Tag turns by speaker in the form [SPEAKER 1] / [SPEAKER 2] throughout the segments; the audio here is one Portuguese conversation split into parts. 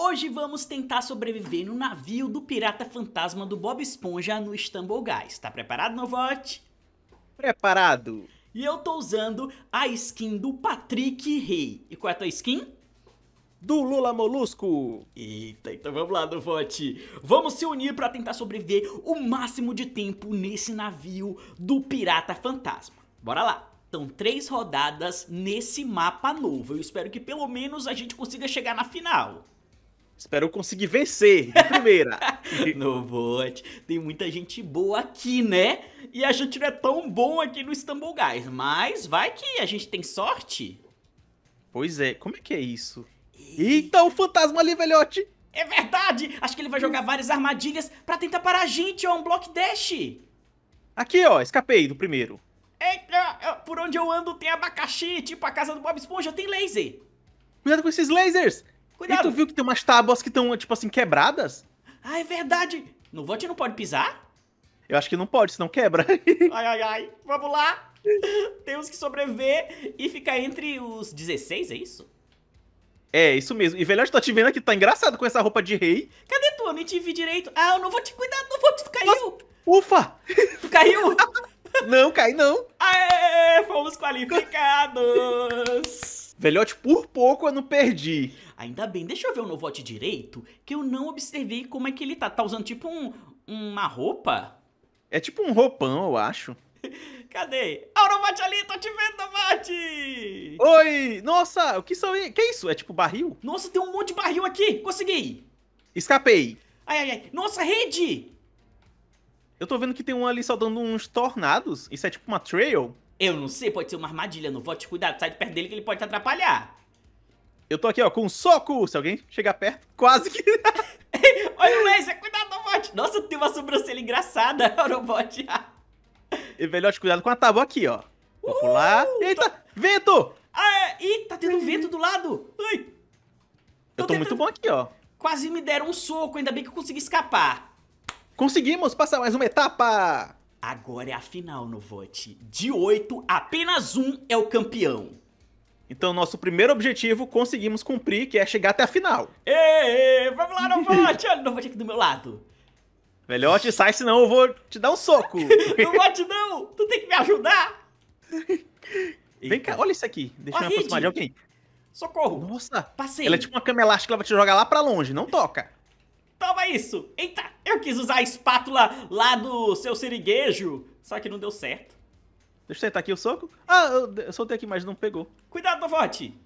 [SPEAKER 1] Hoje vamos tentar sobreviver no navio do pirata fantasma do Bob Esponja no Istanbul Guys. Tá preparado, Novote? Preparado. E eu tô usando a skin do Patrick Rei. E qual é a tua skin? Do Lula Molusco. Eita, então vamos lá, Novote. Vamos se unir para tentar sobreviver o máximo de tempo nesse navio do pirata fantasma. Bora lá. São então, três rodadas nesse mapa novo. Eu espero que pelo menos a gente consiga chegar na final. Espero eu conseguir vencer de primeira. no bot. Tem muita gente boa aqui, né? E a gente não é tão bom aqui no Istanbul Guys. Mas vai que a gente tem sorte. Pois é, como é que é isso? Eita, o fantasma ali, velhote! É verdade! Acho que ele vai jogar várias armadilhas pra tentar parar a gente, ó, um block dash! Aqui, ó, escapei do primeiro. Eita, por onde eu ando tem abacaxi, tipo a casa do Bob Esponja, tem laser! Cuidado com esses lasers! Cuidado. E tu viu que tem umas tábuas que estão, tipo assim, quebradas? Ah, é verdade. No Vought não pode pisar? Eu acho que não pode, senão quebra. ai, ai, ai. Vamos lá. Temos que sobreviver e ficar entre os 16, é isso? É, isso mesmo. E, velho, eu tô te vendo aqui, tá engraçado com essa roupa de rei. Cadê tu? Eu nem te vi direito. Ah, eu não vou te cuidar, não vou te... Tu caiu. Ufa! Tu caiu? não, cai não. Aê, fomos qualificados. Velhote, por pouco eu não perdi. Ainda bem, deixa eu ver o Novote direito, que eu não observei como é que ele tá. Tá usando tipo um, uma roupa? É tipo um roupão, eu acho. Cadê? Ah, o Novote ali, tô te vendo, Novote! Oi! Nossa, o que são isso? Que isso? É tipo barril? Nossa, tem um monte de barril aqui! Consegui! Escapei! Ai, ai, ai! Nossa, rede! Eu tô vendo que tem um ali soltando uns tornados. Isso é tipo uma trail? Eu não sei, pode ser uma armadilha, não vou te cuidar. Sai de perto dele que ele pode te atrapalhar. Eu tô aqui, ó, com um soco. Se alguém chegar perto, quase que. Olha o laser, cuidado, Autobot. Nossa, tem uma sobrancelha engraçada, Autobot. e melhor de cuidado com a tábua aqui, ó. Vou Uhul, pular. Uh! Eita, vento! Ah, é. Ih, tá tendo vento do lado. Ai. eu tô muito bom aqui, ó. Quase me deram um soco, ainda bem que eu consegui escapar. Conseguimos passar mais uma etapa! Agora é a final, Novote. De oito, apenas um é o campeão. Então, nosso primeiro objetivo conseguimos cumprir, que é chegar até a final. Ê, vamos lá, Novote! Olha o Novote aqui do meu lado. Velhote, sai, senão eu vou te dar um soco. Novote, não! Tu tem que me ajudar! Eita. Vem cá, olha isso aqui. Deixa Ó, eu me aproximar de alguém. Socorro! Nossa! Passei! Ela é tipo uma cama elástica, ela vai te jogar lá pra longe, não toca. Toma isso! Eita, eu quis usar a espátula lá do seu siriguejo, só que não deu certo. Deixa eu tentar aqui o soco. Ah, eu, eu soltei aqui, mas não pegou. Cuidado, Novote!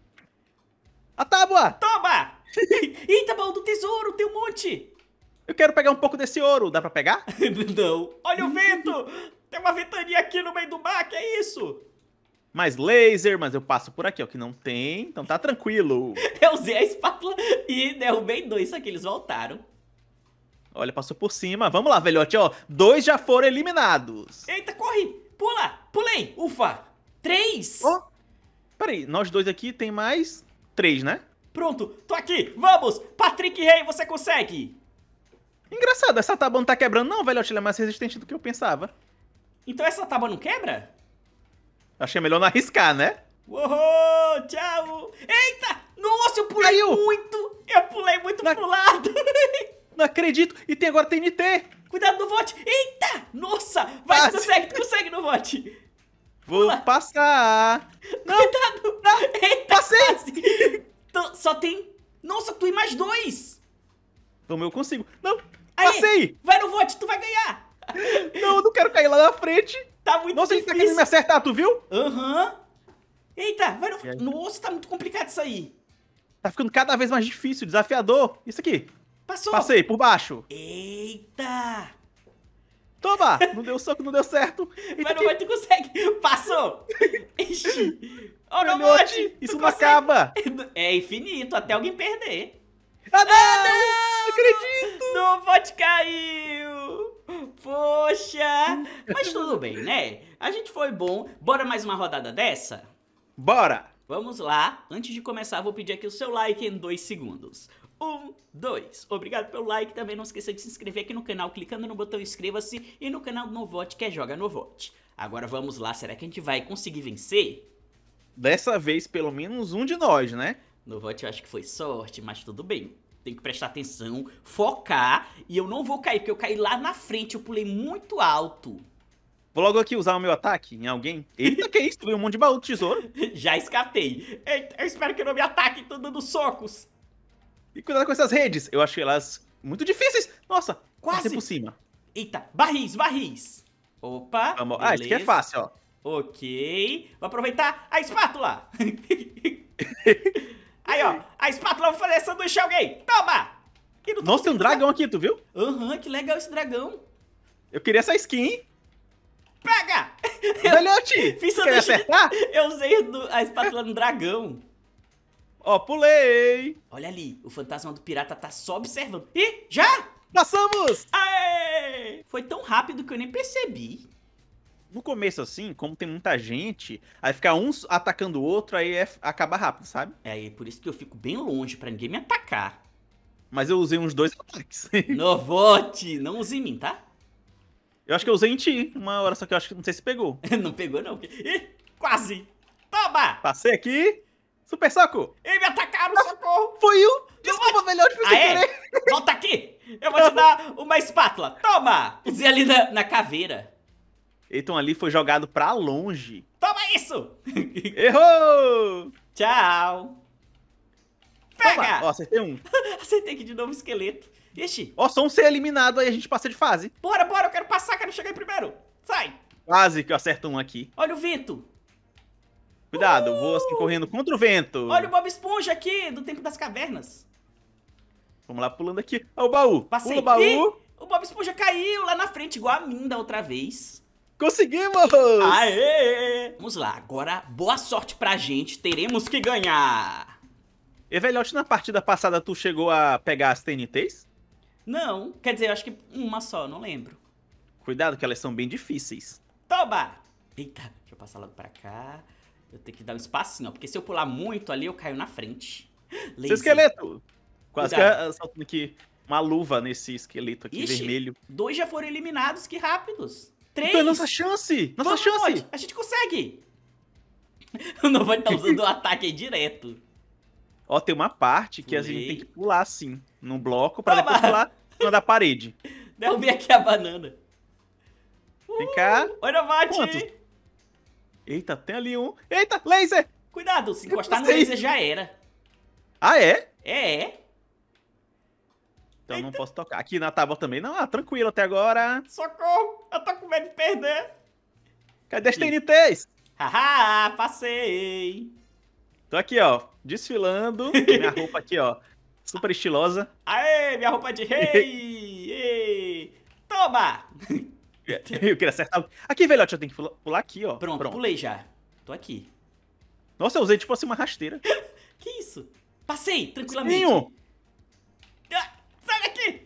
[SPEAKER 1] A tábua! Toma! Eita, baú do tesouro, tem um monte! Eu quero pegar um pouco desse ouro, dá pra pegar? não. Olha o vento! Tem uma ventania aqui no meio do mar, que é isso? Mais laser, mas eu passo por aqui, ó, que não tem, então tá tranquilo. eu usei a espátula e derrubei né, dois, só que eles voltaram. Olha, passou por cima. Vamos lá, velhote, ó. Dois já foram eliminados. Eita, corre! Pula! Pulei! Ufa! Três! Oh, peraí, nós dois aqui tem mais três, né? Pronto, tô aqui! Vamos! Patrick Rei, você consegue! Engraçado, essa tábua não tá quebrando não, velho. Ela é mais resistente do que eu pensava. Então essa tábua não quebra? Achei melhor não arriscar, né? Uou, tchau! Eita! Nossa, eu pulei Caiu. muito! Eu pulei muito pro lado! não acredito! E tem, agora tem NT! Cuidado no vote! Eita! Nossa! Vai, Passe. tu consegue, tu consegue no vote! Vou Pula. passar! Não. Cuidado! Não. Eita! Passei! só tem... Nossa, tu e mais dois! Então eu consigo. Não! passei! Vai no vote, tu vai ganhar! Não, eu não quero cair lá na frente! Tá muito Nossa, difícil! Nossa, ele tá querendo me acertar, tu viu? Aham! Uhum. Eita, vai no... Nossa, tá muito complicado isso aí! Tá ficando cada vez mais difícil, desafiador. Isso aqui. Passou. Passei, por baixo. Eita! Toma! Não deu soco, não deu certo. Mas não vai, tu consegue. Passou. Ixi. Oh, não, Monte, Isso não acaba. É infinito, até alguém perder. Ah, não! Ah, não! acredito! Não, pode caiu! Poxa! Mas tudo bem, né? A gente foi bom. Bora mais uma rodada dessa? Bora! Vamos lá. Antes de começar, vou pedir aqui o seu like em dois segundos. Um, dois. Obrigado pelo like. Também não esqueça de se inscrever aqui no canal clicando no botão inscreva-se e no canal do Novote que é Joga Novote. Agora vamos lá. Será que a gente vai conseguir vencer? Dessa vez, pelo menos um de nós, né? Novote eu acho que foi sorte, mas tudo bem. Tem que prestar atenção, focar e eu não vou cair, porque eu caí lá na frente, eu pulei muito alto. Vou logo aqui usar o meu ataque em alguém. Eita, que isso? Veio um monte de baú de tesouro. Já escapei. Eita, eu espero que não me ataque, tô dando socos. E cuidado com essas redes. Eu achei elas muito difíceis. Nossa, quase por cima. Eita, barris, barris. Opa, Vamos. Ah, isso aqui é fácil, ó. Ok. Vou aproveitar a espátula. Aí, ó. A espátula, vou fazer sanduíche alguém. Toma! Nossa, tem um dragão aqui, tu viu? Aham, uhum, que legal esse dragão. Eu queria essa skin, Pega! Velhote! Fiz sanduíche. Quer acertar? Eu usei a espátula no dragão. Ó, pulei! Olha ali, o fantasma do pirata tá só observando. Ih, já? Passamos! Aê! Foi tão rápido que eu nem percebi. No começo, assim, como tem muita gente, aí fica um atacando o outro, aí é acaba rápido, sabe? É, e é por isso que eu fico bem longe, pra ninguém me atacar. Mas eu usei uns dois ataques. Novote! Não use em mim, tá? Eu acho que eu usei em ti uma hora, só que eu acho que não sei se pegou. não pegou, não. Ih, quase! Toma! Passei aqui. Super Soco! Ele me atacaram, Não, socorro! foi eu! Desculpa, melhor de fiz ah, é? querer! Volta aqui! Eu vou te dar uma espátula! Toma! Usei ali na, na caveira. Então ali foi jogado pra longe. Toma isso! Errou! Tchau! Pega! Ó, acertei um. acertei aqui de novo o esqueleto. Ixi. Ó, só um ser eliminado, aí a gente passa de fase. Bora, bora, eu quero passar, quero chegar em primeiro. Sai! Quase que eu acerto um aqui. Olha o vento. Cuidado, eu vou assim correndo contra o vento. Olha o Bob Esponja aqui, do Tempo das Cavernas. Vamos lá, pulando aqui. Olha o baú. Passei. Pula o baú. Ih, o Bob Esponja caiu lá na frente, igual a mim da outra vez. Conseguimos! Aê! Vamos lá, agora boa sorte pra gente, teremos que ganhar! E, velhote, na partida passada tu chegou a pegar as TNTs? Não, quer dizer, eu acho que uma só, não lembro. Cuidado que elas são bem difíceis. Toba! Eita, deixa eu passar logo pra cá. Eu tenho que dar um espacinho, ó. Porque se eu pular muito ali, eu caio na frente. Lazy. Seu esqueleto! Quase Cuidado. que é, assaltando aqui uma luva nesse esqueleto aqui, Ixi, vermelho. Dois já foram eliminados, que rápidos. Três! Então é nossa chance! Nossa Vamos, chance! A gente consegue! O Novani tá usando o ataque aí direto. Ó, tem uma parte que a gente tem que pular, assim, num bloco, pra Toma. depois pular cima da parede. Derrubei aqui a banana. Vem cá. Uh, Oi, Novati! Eita, tem ali um. Eita, laser! Cuidado, se encostar no laser já era. Ah, é? É, é. Então Eita. não posso tocar. Aqui na tábua também. Não, ah, tranquilo até agora. Socorro, eu tô com medo de perder. Cadê as TNTs? Haha, passei. Tô aqui, ó, desfilando. minha roupa aqui, ó, super estilosa. Aê, minha roupa de rei! Toma! Eu queria acertar. Aqui, velhote, eu tenho que pular, aqui, ó. Pronto, Pronto, pulei já. Tô aqui. Nossa, eu usei tipo assim uma rasteira. que isso? Passei, tranquilamente. ninho Ah, sai daqui!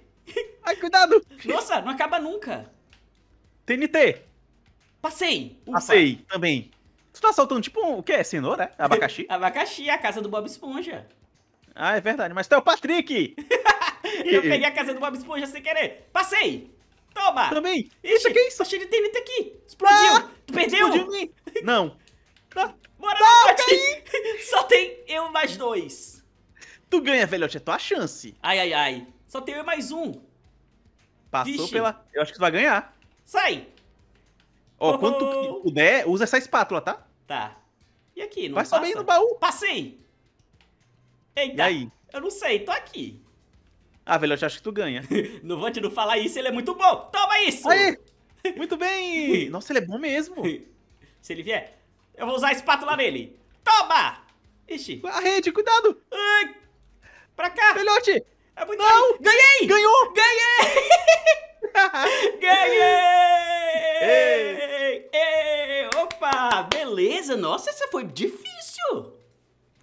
[SPEAKER 1] Ai, cuidado! Nossa, não acaba nunca. TNT. Passei. Ufa. Passei, também. Tu tá soltando tipo um, o que é? Cenoura, né? Abacaxi? Abacaxi, a casa do Bob Esponja. Ah, é verdade. Mas tu é o Patrick! eu peguei a casa do Bob Esponja sem querer. Passei! Toma! Também! Isso que é isso? Achei de dentro aqui! Explodiu! Ah, tu perdeu! Explodiu Não! Tá. Bora, tá, tá não, não Só tem eu mais dois! Tu ganha, velhote, é tua chance! Ai, ai, ai! Só tem eu mais um! Passou Vixe. pela. Eu acho que tu vai ganhar! Sai! Ó, oh, quando tu puder, usa essa espátula, tá? Tá. E aqui, não Vai passa? só bem no baú! Passei! Eita! E aí? Eu não sei, tô aqui. Ah, velho, eu já acho que tu ganha. não vou te não falar isso, ele é muito bom. Toma isso! Aí! Muito bem! Nossa, ele é bom mesmo. Se ele vier, eu vou usar a espátula nele. Toma! Ixi. A rede, cuidado! Ai, pra cá! Velhote! É muito não! Ganhei! Ganhou! Ganhei! Ganhei! Ei. Ei. Opa! Beleza! Nossa, essa foi difícil!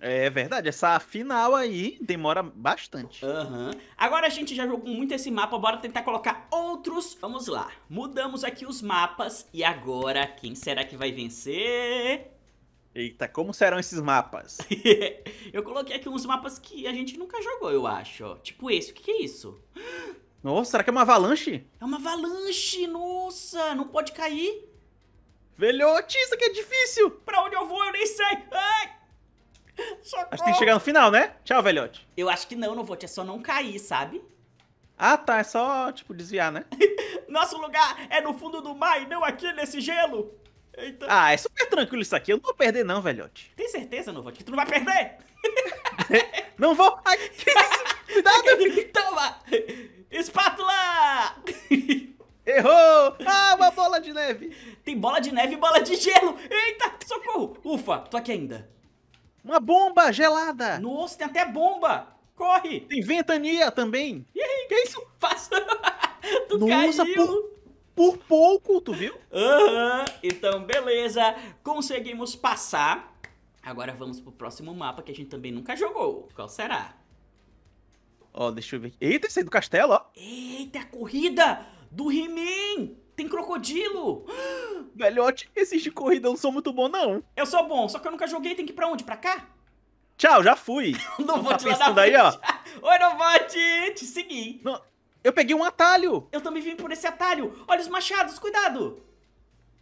[SPEAKER 1] É verdade, essa final aí demora bastante. Uhum. Agora a gente já jogou muito esse mapa, bora tentar colocar outros. Vamos lá, mudamos aqui os mapas e agora quem será que vai vencer? Eita, como serão esses mapas? eu coloquei aqui uns mapas que a gente nunca jogou, eu acho. Ó. Tipo esse, o que, que é isso? Nossa, será que é uma avalanche? É uma avalanche, nossa, não pode cair. Velhote, isso aqui é difícil. Pra onde eu vou, eu nem sei. Ai! Socorro. Acho que tem que chegar no final, né? Tchau, velhote. Eu acho que não, não vou, é só não cair, sabe? Ah, tá, é só, tipo, desviar, né? Nosso lugar é no fundo do mar e não aqui nesse gelo. Então... Ah, é super tranquilo isso aqui. Eu não vou perder, não, velhote. Tem certeza, vou? que tu não vai perder? não vou. Ai, que isso? Cuidado! É toma! Espátula! Errou! Ah, uma bola de neve! Tem bola de neve e bola de gelo! Eita, socorro! Ufa, tô aqui ainda. Uma bomba gelada! Nossa, tem até bomba! Corre! Tem ventania também! Ih, que isso? Passa! tu Nossa, caiu! Por... Por pouco, tu viu? Aham, uhum. então beleza, conseguimos passar. Agora vamos pro próximo mapa que a gente também nunca jogou. Qual será? Ó, oh, deixa eu ver. Eita, esse aí é do castelo, ó. Eita, a corrida do He-Man! Tem crocodilo! Velhote, esses de corrida não são muito bom, não. Eu sou bom, só que eu nunca joguei. Tem que ir pra onde? Pra cá? Tchau, já fui. Tá não vou tá te lá daí, ó. Oi, não te, segui. seguir. Não, eu peguei um atalho. Eu também vim por esse atalho. Olha os machados, cuidado.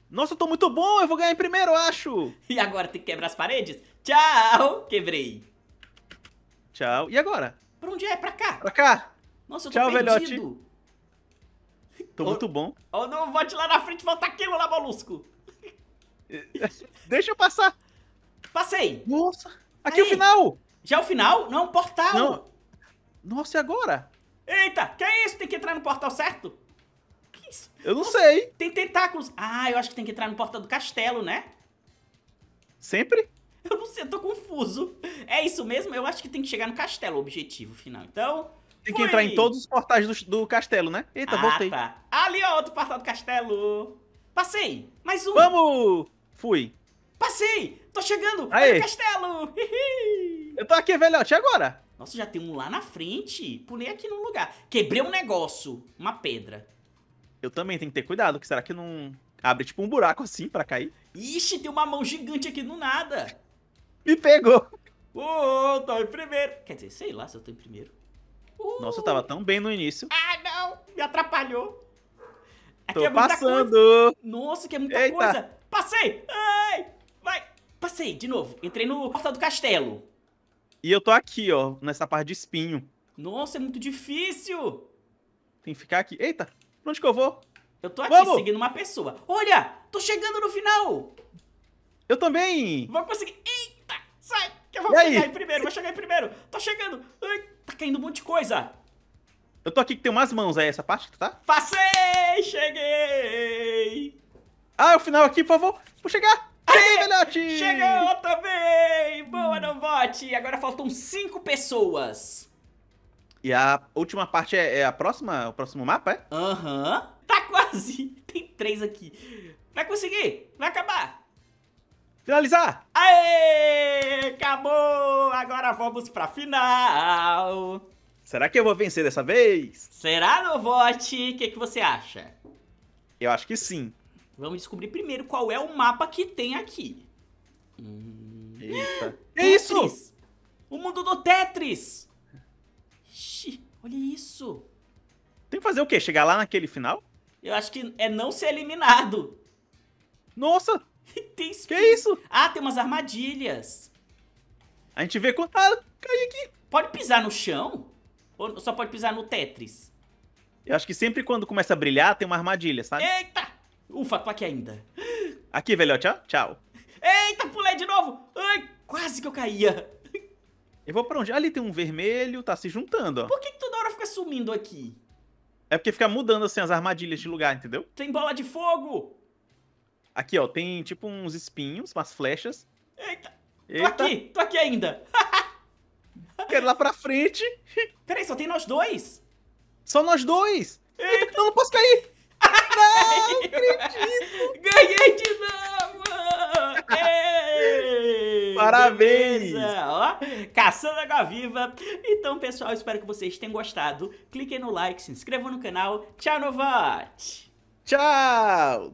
[SPEAKER 1] Nossa, eu tô muito bom, eu vou ganhar em primeiro, eu acho. E agora tem que quebrar as paredes? Tchau, quebrei. Tchau. E agora? Pra onde é? Pra cá. Pra cá. Nossa, eu tô Tchau, perdido. Velhote. Tô muito bom. Ou não, volte lá na frente, volta aquilo lá, molusco. Deixa eu passar. Passei. Nossa, aqui Aí. é o final. Já é o final? Não, portal. Não. Nossa, e agora? Eita, que é isso? Tem que entrar no portal certo? Que isso? Eu não Nossa, sei. Tem tentáculos. Ah, eu acho que tem que entrar no portal do castelo, né? Sempre? Eu não sei, eu tô confuso. É isso mesmo? Eu acho que tem que chegar no castelo, o objetivo final. Então, tem que entrar em todos os portais do, do castelo, né? Eita, ah, voltei. Tá. Ali, ó, outro portal do castelo. Passei. Mais um. Vamos! Fui. Passei! Tô chegando! Aí. Olha castelo! Hihi. Eu tô aqui, velhote, e agora? Nossa, já tem um lá na frente. Pulei aqui num lugar. Quebrei um negócio. Uma pedra. Eu também tenho que ter cuidado, que será que não abre tipo um buraco assim pra cair? Ixi, tem uma mão gigante aqui do nada. Me pegou. Uou, oh, tô em primeiro. Quer dizer, sei lá se eu tô em primeiro. Uh. Nossa, eu tava tão bem no início. Ah, não! Me atrapalhou. Aqui Tô é passando. Coisa. Nossa, que é muita Eita. coisa. Passei! Ai! Vai! Passei, de novo. Entrei no portal do castelo. E eu tô aqui, ó, nessa parte de espinho. Nossa, é muito difícil. Tem que ficar aqui. Eita, pra onde que eu vou? Eu tô aqui Vamos. seguindo uma pessoa. Olha, tô chegando no final. Eu também. Vou conseguir. Eita, sai, que eu vou e chegar aí? em primeiro, vou chegar em primeiro. Tô chegando. Ai. Tá caindo um monte de coisa. Eu tô aqui que tem umas mãos aí, é essa parte, tá? Passei! Cheguei! Ah, é o final aqui, por favor. Vou chegar. Aê, velhote! Chegou também! Boa, Novote! Agora faltam cinco pessoas. E a última parte é, é a próxima? O próximo mapa, é? Aham. Uhum. Tá quase. Tem três aqui. Vai conseguir. Vai acabar. Finalizar. Aê! Acabou. Agora vamos pra final. Será que eu vou vencer dessa vez? Será, Novote? O que, que você acha? Eu acho que sim. Vamos descobrir primeiro qual é o mapa que tem aqui. Eita. É isso? O mundo do Tetris! Ixi, olha isso. Tem que fazer o quê? Chegar lá naquele final? Eu acho que é não ser eliminado. Nossa! tem que é isso? Ah, tem umas armadilhas. A gente vê quanto... Ah, cai aqui. Pode pisar no chão? Ou só pode pisar no Tetris? Eu acho que sempre quando começa a brilhar, tem uma armadilha, sabe? Eita! Ufa, tô aqui ainda. Aqui, velhote, ó. Tchau. Eita, pulei de novo. Ai, quase que eu caía. Eu vou pra onde? Ali tem um vermelho, tá se juntando, ó. Por que, que toda hora fica sumindo aqui? É porque fica mudando, assim, as armadilhas de lugar, entendeu? Tem bola de fogo! Aqui, ó, tem tipo uns espinhos, umas flechas. Eita! Eita. Tô aqui, tô aqui ainda. Quero ir é lá pra frente. Peraí, só tem nós dois? Só nós dois? Eita. Eu não posso cair! Não, acredito! Ganhei de novo! Parabéns! Ó, caçando água viva! Então, pessoal, espero que vocês tenham gostado. Cliquem no like, se inscrevam no canal. Tchau, Novote! Tchau!